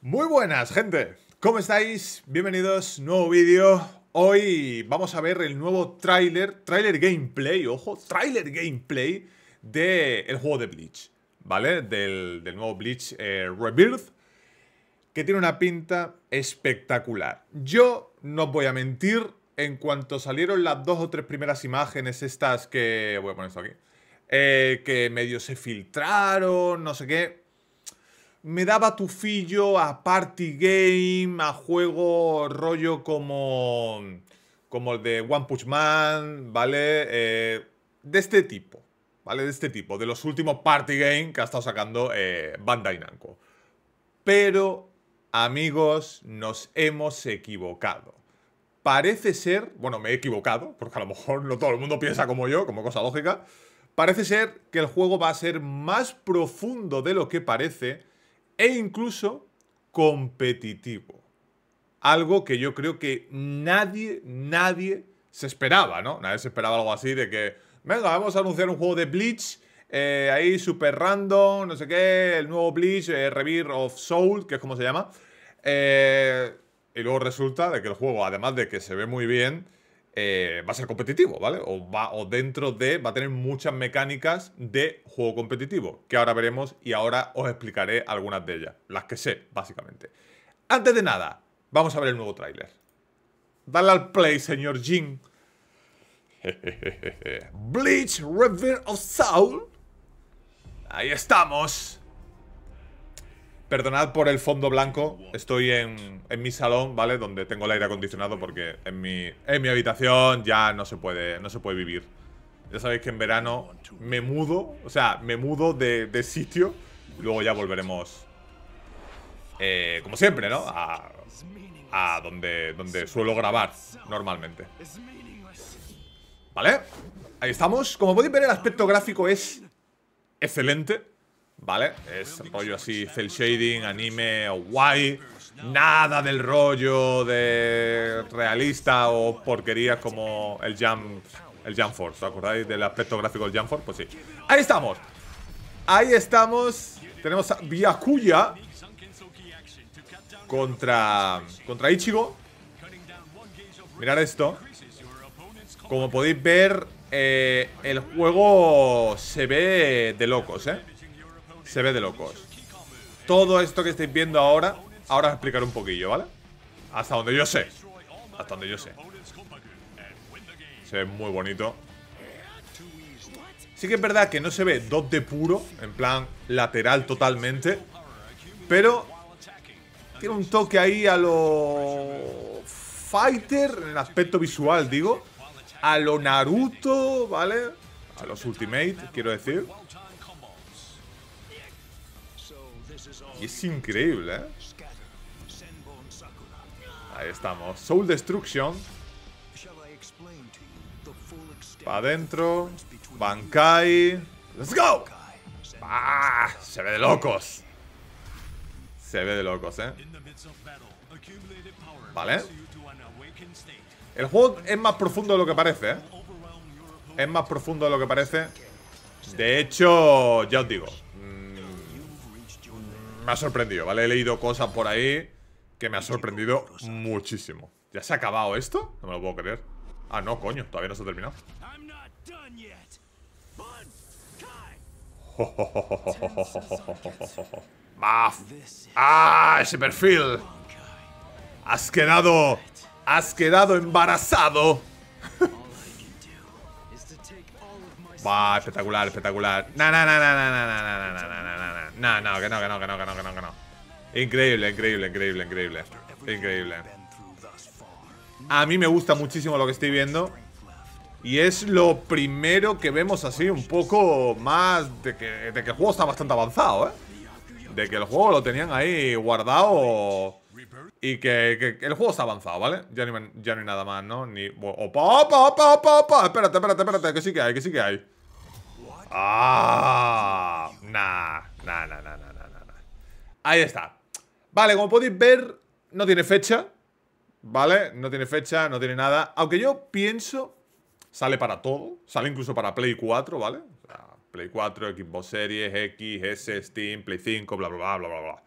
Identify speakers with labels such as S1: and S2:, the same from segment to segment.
S1: Muy buenas, gente. ¿Cómo estáis? Bienvenidos, nuevo vídeo. Hoy vamos a ver el nuevo tráiler, tráiler gameplay, ojo, tráiler gameplay del juego de Bleach, ¿vale? Del, nuevo Bleach eh, Rebirth, que tiene una pinta espectacular. Yo no os voy a mentir, en cuanto salieron las dos o tres primeras imágenes estas que... Voy a poner esto aquí. Eh, que medio se filtraron, no sé qué me daba tufillo a party game, a juego rollo como, como el de One Punch Man, ¿vale? Eh, de este tipo, ¿vale? De este tipo, de los últimos party game que ha estado sacando eh, Bandai Namco. Pero, amigos, nos hemos equivocado. Parece ser, bueno, me he equivocado, porque a lo mejor no todo el mundo piensa como yo, como cosa lógica. Parece ser que el juego va a ser más profundo de lo que parece e incluso competitivo. Algo que yo creo que nadie, nadie se esperaba, ¿no? Nadie se esperaba algo así de que, venga, vamos a anunciar un juego de Bleach, eh, ahí super random, no sé qué, el nuevo Bleach, eh, Rebirth of Soul, que es como se llama. Eh, y luego resulta de que el juego, además de que se ve muy bien, eh, va a ser competitivo, ¿vale? O, va, dentro de va a tener muchas mecánicas de juego competitivo, que ahora veremos y ahora os explicaré algunas de ellas, las que sé, básicamente. Antes de nada, vamos a ver el nuevo tráiler. Dale al play, señor Jin. Bleach Reverend of Soul. Ahí estamos. Perdonad por el fondo blanco, estoy en, mi salón, ¿vale? Donde tengo el aire acondicionado porque en mi, en mi habitación ya no se puede, no se puede vivir. Ya sabéis que en verano me mudo, o sea, me mudo de, de sitio luego ya volveremos, eh, como siempre, ¿no? A, a donde, donde suelo grabar normalmente. ¿Vale? Ahí estamos. Como podéis ver, el aspecto gráfico es excelente. ¿Vale? Es rollo así, cel shading, anime o guay. Nada del rollo de realista o porquería como el Jam el Jam Force. ¿Os acordáis del aspecto gráfico del Jump Force? Pues sí. Ahí estamos. Ahí estamos. Tenemos a Byakuya contra, contra Ichigo. Mirad esto. Como podéis ver, eh, el juego se ve de locos, ¿eh? se ve de locos. Todo esto que estáis viendo ahora, ahora os explicaré un poquillo, ¿vale? Hasta donde yo sé. Hasta donde yo sé. Se ve muy bonito. Sí que es verdad que no se ve dos de puro, en plan lateral totalmente, pero tiene un toque ahí a lo fighter, en el aspecto visual digo, a lo Naruto, ¿vale? A los Ultimate, quiero decir. es increíble, ¿eh? Ahí estamos. Soul Destruction. Para adentro. Bankai. ¡Let's go! Ah, se ve de locos. Se ve de locos, ¿eh? Vale. El juego es más profundo de lo que parece, ¿eh? Es más profundo de lo que parece. De hecho, ya os digo, me ha sorprendido, ¿vale? He leído cosas por ahí que me ha sorprendido muchísimo. ¿Ya se ha acabado esto? No me lo puedo creer. Ah, no, coño, todavía no se ha terminado. ¡Baf! ¡Ah! ¡Ese perfil! ¡Has quedado! ¡Has quedado embarazado! Va, espectacular, espectacular. na, na, na, na, na, na, na, na, na. No, no, que no, que no, que no, que no, que no, que no. Increíble, increíble, increíble, increíble. Increíble. A mí me gusta muchísimo lo que estoy viendo. Y es lo primero que vemos así un poco más de que, el juego está bastante avanzado, ¿eh? De que el juego lo tenían ahí guardado y que, el juego está avanzado, ¿vale? Ya no nada más, ¿no? Ni... ¡Opa, opa, opa, opa, opa! Espérate, espérate, espérate, que sí que hay, que sí que hay. ¡Ah! Nah. Ahí está. Vale, como podéis ver, no tiene fecha. ¿Vale? No tiene fecha, no tiene nada. Aunque yo pienso, sale para todo. Sale incluso para Play 4, ¿vale? Play 4, Xbox Series, X, S, Steam, Play 5, bla, bla, bla, bla, bla.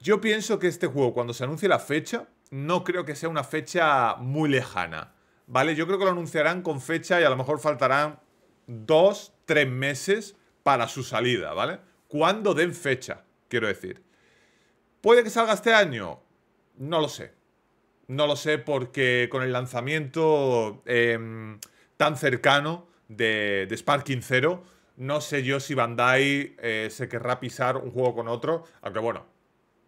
S1: Yo pienso que este juego, cuando se anuncie la fecha, no creo que sea una fecha muy lejana. ¿Vale? Yo creo que lo anunciarán con fecha y a lo mejor faltarán dos, tres meses para su salida, ¿vale? Cuando den fecha, quiero decir. ¿Puede que salga este año? No lo sé. No lo sé porque con el lanzamiento em, tan cercano de, de Sparking Zero, no sé yo si Bandai eh, se querrá pisar un juego con otro, aunque bueno,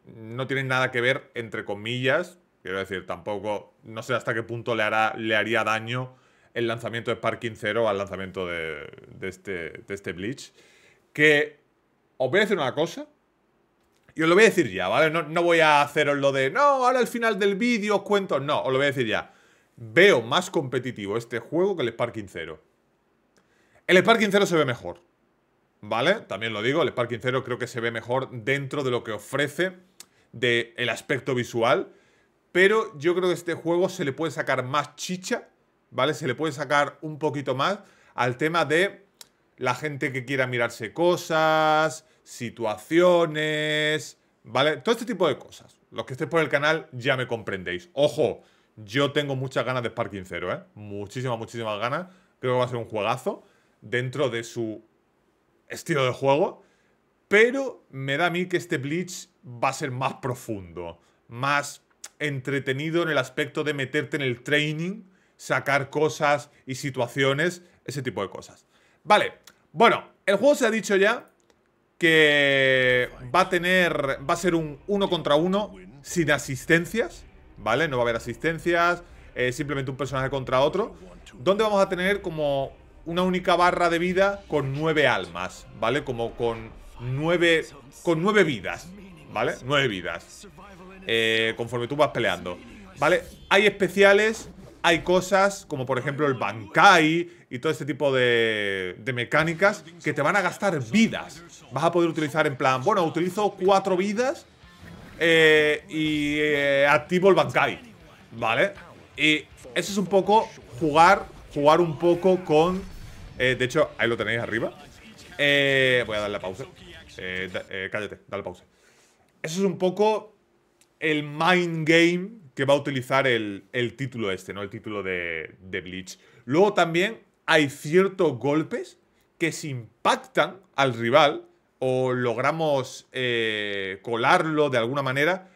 S1: no tiene nada que ver, entre comillas. Quiero decir, tampoco, no sé hasta qué punto le, hará, le haría daño el lanzamiento de Parking Zero al lanzamiento de, este, este Bleach. Que os voy a decir una cosa. Y os lo voy a decir ya, ¿vale? No, voy a haceros lo de, no, ahora al final del vídeo os cuento. No, os lo voy a decir ya. Veo más competitivo este juego que el Sparking Zero. El Sparking Zero se ve mejor. ¿Vale? También lo digo, el Sparking Zero creo que se ve mejor dentro de lo que ofrece del el aspecto visual. Pero yo creo que este juego se le puede sacar más chicha ¿vale? Se le puede sacar un poquito más al tema de la gente que quiera mirarse cosas, situaciones, ¿vale? Todo este tipo de cosas. Los que estéis por el canal ya me comprendéis. Ojo, yo tengo muchas ganas de Sparking Zero, ¿eh? Muchísimas, muchísimas ganas. Creo que va a ser un juegazo dentro de su estilo de juego. Pero me da a mí que este Bleach va a ser más profundo, más entretenido en el aspecto de meterte en el training sacar cosas y situaciones, ese tipo de cosas. Vale, bueno, el juego se ha dicho ya que va a tener, va a ser un uno contra uno sin asistencias, ¿vale? No va a haber asistencias, eh, simplemente un personaje contra otro, donde vamos a tener como una única barra de vida con nueve almas, ¿vale? Como con nueve, con nueve vidas, ¿vale? Nueve vidas, eh, conforme tú vas peleando, ¿vale? Hay especiales hay cosas como por ejemplo el Bankai y todo este tipo de, mecánicas que te van a gastar vidas. Vas a poder utilizar en plan, bueno, utilizo cuatro vidas eh, y eh, activo el Bankai, ¿vale? Y eso es un poco jugar, jugar un poco con... Eh, de hecho, ahí lo tenéis arriba. voy a darle la pausa. Da, cállate, dale pausa. Eso es un poco el mind game que va a utilizar el, título este, ¿no? El título de, de Bleach. Luego también hay ciertos golpes que si impactan al rival o logramos eh, colarlo de alguna manera,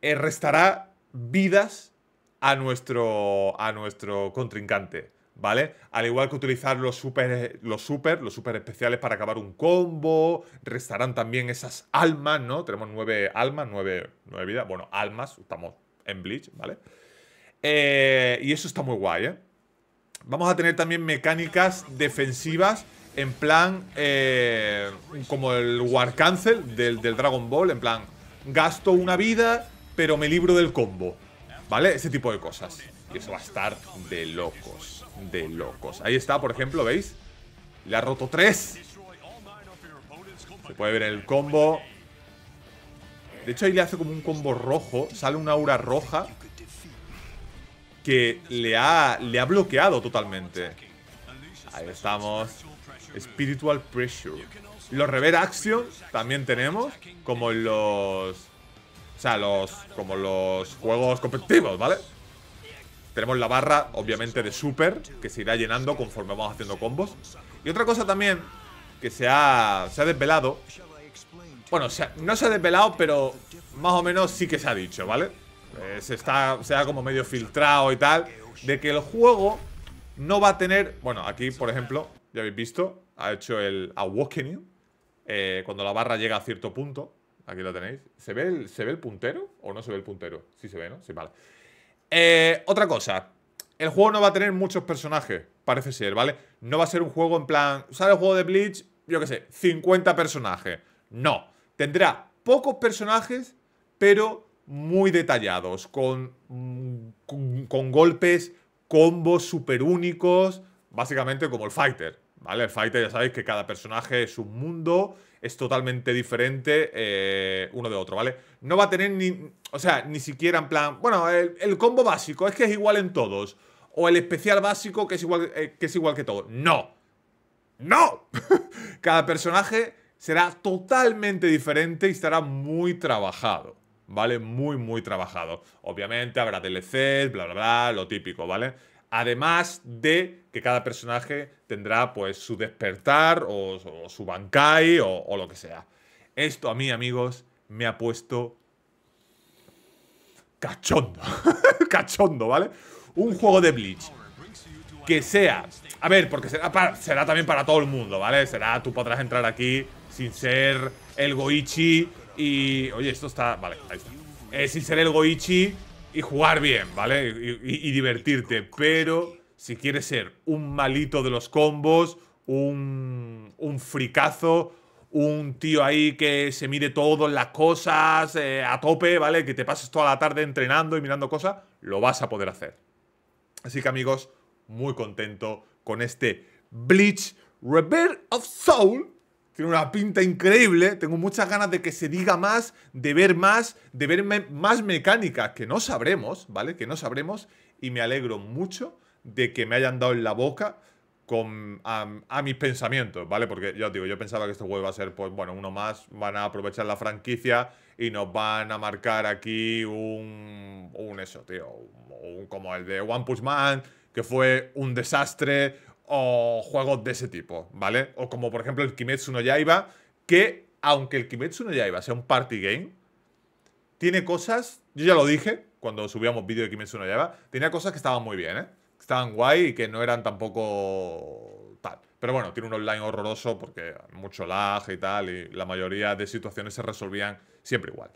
S1: eh, restará vidas a nuestro, a nuestro contrincante, ¿vale? Al igual que utilizar los super, los super, los super especiales para acabar un combo, restarán también esas almas, ¿no? Tenemos nueve almas, nueve vidas, bueno, almas, estamos en Bleach, ¿vale? Eh, y eso está muy guay, ¿eh? Vamos a tener también mecánicas defensivas en plan eh, como el War Cancel del, Dragon Ball, en plan gasto una vida pero me libro del combo, ¿vale? Ese tipo de cosas. Y eso va a estar de locos, de locos. Ahí está, por ejemplo, ¿veis? Le ha roto tres. Se puede ver el combo. De hecho, ahí le hace como un combo rojo. Sale una aura roja que le ha, le ha bloqueado totalmente. Ahí estamos. Spiritual Pressure. Los Rever Action también tenemos, como en los... O sea, los, como los juegos competitivos, ¿vale? Tenemos la barra, obviamente, de super, que se irá llenando conforme vamos haciendo combos. Y otra cosa también que se ha, se ha desvelado bueno, no se ha desvelado, pero más o menos sí que se ha dicho, ¿vale? Eh, se, está, se ha como medio filtrado y tal, de que el juego no va a tener... Bueno, aquí, por ejemplo, ya habéis visto, ha hecho el Awakening, eh, cuando la barra llega a cierto punto. Aquí lo tenéis. ¿Se ve, el, ¿Se ve el puntero o no se ve el puntero? Sí se ve, ¿no? Sí, vale. Eh, otra cosa. El juego no va a tener muchos personajes, parece ser, ¿vale? No va a ser un juego en plan... ¿sabes el juego de Bleach? Yo qué sé, 50 personajes. No. Tendrá pocos personajes, pero muy detallados, con, con, golpes, combos súper únicos, básicamente como el Fighter. ¿Vale? El Fighter ya sabéis que cada personaje es un mundo, es totalmente diferente eh, uno de otro, ¿vale? No va a tener ni, o sea, ni siquiera en plan, bueno, el, combo básico es que es igual en todos, o el especial básico que es igual, eh, que, es igual que todo. No, no. cada personaje será totalmente diferente y estará muy trabajado. ¿Vale? Muy, muy trabajado. Obviamente habrá DLCs, bla, bla, bla, lo típico, ¿vale? Además de que cada personaje tendrá pues su despertar o, su bankai o, lo que sea. Esto a mí, amigos, me ha puesto cachondo. cachondo, ¿vale? Un juego de Bleach. Que sea... A ver, porque será, será también para todo el mundo, ¿vale? Será, tú podrás entrar aquí sin ser el Goichi y... Oye, esto está... Vale, ahí está. Eh, sin ser el Goichi y jugar bien, ¿vale? Y, divertirte. Pero si quieres ser un malito de los combos, un, un fricazo, un tío ahí que se mire todo las cosas eh, a tope, ¿vale? Que te pases toda la tarde entrenando y mirando cosas, lo vas a poder hacer. Así que amigos, muy contento con este Bleach Rebirth of Soul tiene una pinta increíble. Tengo muchas ganas de que se diga más, de ver más, de ver más mecánica, que no sabremos, ¿vale? Que no sabremos. Y me alegro mucho de que me hayan dado en la boca con, a, mis pensamientos, ¿vale? Porque yo os digo, yo pensaba que este juego iba a ser, pues bueno, uno más, van a aprovechar la franquicia y nos van a marcar aquí un, un eso, tío, como el de One Punch Man, que fue un desastre, o juegos de ese tipo, ¿vale? O como por ejemplo el Kimetsu no Yaiba, que aunque el Kimetsu no Yaiba sea un party game, tiene cosas, yo ya lo dije cuando subíamos vídeo de Kimetsu no Yaiba, tenía cosas que estaban muy bien, ¿eh? estaban guay y que no eran tampoco tal. Pero bueno, tiene un online horroroso porque mucho lag y tal, y la mayoría de situaciones se resolvían siempre igual.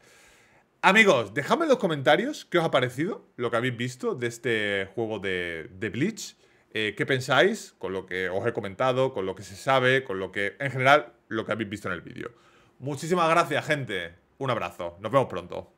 S1: Amigos, dejadme en los comentarios qué os ha parecido lo que habéis visto de este juego de, de Bleach. Eh, qué pensáis con lo que os he comentado, con lo que se sabe, con lo que, en general, lo que habéis visto en el vídeo. Muchísimas gracias, gente. Un abrazo. Nos vemos pronto.